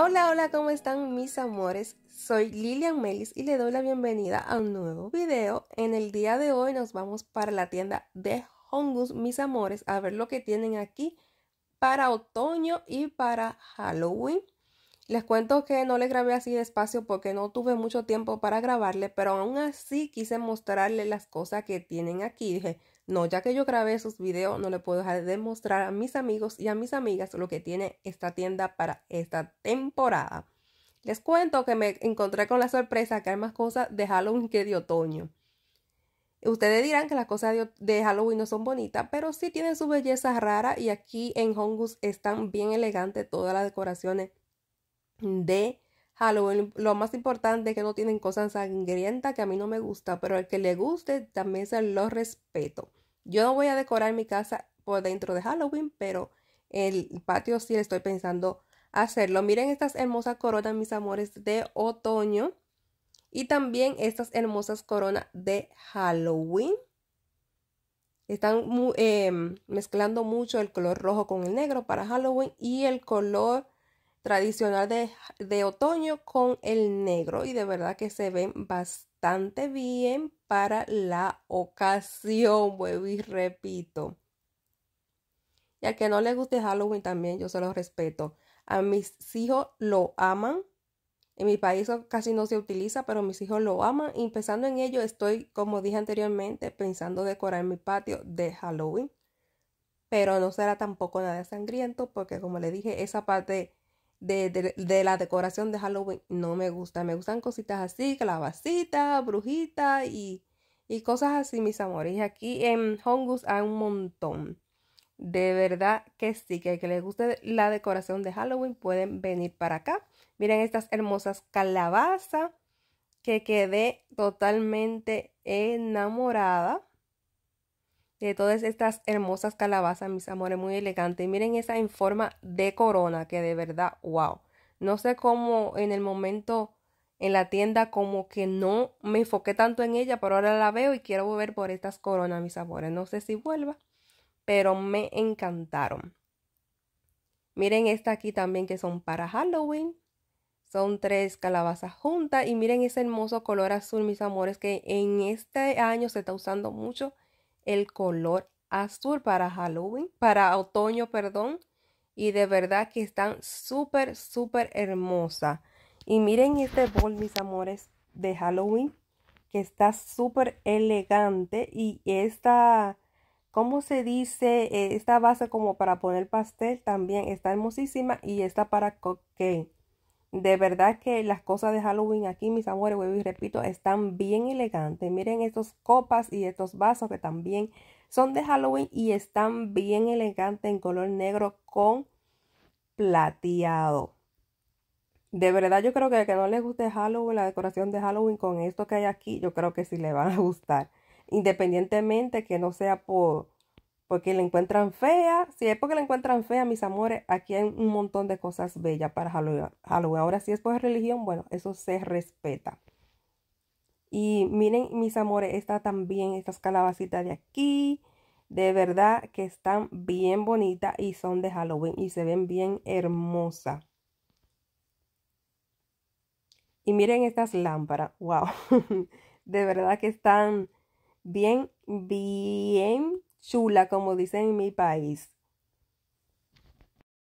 Hola, hola, ¿cómo están mis amores? Soy Lilian Melis y le doy la bienvenida a un nuevo video. En el día de hoy nos vamos para la tienda de Hongus, mis amores, a ver lo que tienen aquí para otoño y para Halloween. Les cuento que no les grabé así despacio porque no tuve mucho tiempo para grabarle, pero aún así quise mostrarle las cosas que tienen aquí. Dije, no, ya que yo grabé sus videos, no le puedo dejar de mostrar a mis amigos y a mis amigas lo que tiene esta tienda para esta temporada. Les cuento que me encontré con la sorpresa que hay más cosas de Halloween que de otoño. Ustedes dirán que las cosas de, Halloween no son bonitas, pero sí tienen su belleza rara y aquí en Hongus están bien elegantes todas las decoraciones de Halloween. Lo más importante es que no tienen cosas sangrientas que a mí no me gusta, pero el que le guste también se lo respeto. Yo no voy a decorar mi casa por dentro de Halloween, pero el patio sí le estoy pensando hacerlo. Miren estas hermosas coronas, mis amores, de otoño. Y también estas hermosas coronas de Halloween. Están em, mezclando mucho el color rojo con el negro para Halloween y el color tradicional de, otoño con el negro y de verdad que se ven bastante bien para la ocasión, vuelvo y repito. ya que no les guste Halloween también, yo se lo respeto. A mis hijos lo aman. En mi país casi no se utiliza, pero mis hijos lo aman. Y empezando en ello, estoy, como dije anteriormente, pensando decorar mi patio de Halloween. Pero no será tampoco nada sangriento, porque como le dije, esa parte de, la decoración de Halloween no me gusta. Me gustan cositas así, Calabacita, brujita y, y cosas así, mis amores. Y aquí en Hongus hay un montón. De verdad que sí, que que les guste la decoración de Halloween pueden venir para acá. Miren estas hermosas calabazas que quedé totalmente enamorada de todas estas hermosas calabazas, mis amores, muy elegantes. Miren esa en forma de corona, que de verdad, wow. No sé cómo en el momento en la tienda como que no me enfoqué tanto en ella, pero ahora la veo y quiero volver por estas coronas, mis amores. No sé si vuelva, pero me encantaron. Miren esta aquí también que son para Halloween. Son tres calabazas juntas y miren ese hermoso color azul, mis amores, que en este año se está usando mucho el color azul para Halloween, para otoño, perdón. Y de verdad que están súper, súper hermosas. Y miren este bol, mis amores, de Halloween, que está súper elegante. Y esta, ¿cómo se dice? Eh, esta base como para poner pastel también está hermosísima y está para que de verdad que las cosas de Halloween aquí, mis amores, huevo y repito, están bien elegantes. Miren estos copas y estos vasos que también son de Halloween y están bien elegantes en color negro con plateado. De verdad, yo creo que a que no les guste Halloween, la decoración de Halloween con esto que hay aquí, yo creo que sí le van a gustar. Independientemente que no sea por, porque la encuentran fea. Si es porque la encuentran fea, mis amores, aquí hay un montón de cosas bellas para Halloween. Ahora, si es por religión, bueno, eso se respeta. Y miren, mis amores, está también estas calabacitas de aquí. De verdad que están bien bonitas y son de Halloween y se ven bien hermosas. Y miren estas lámparas, wow. de verdad que están bien, bien chula, como dicen en mi país.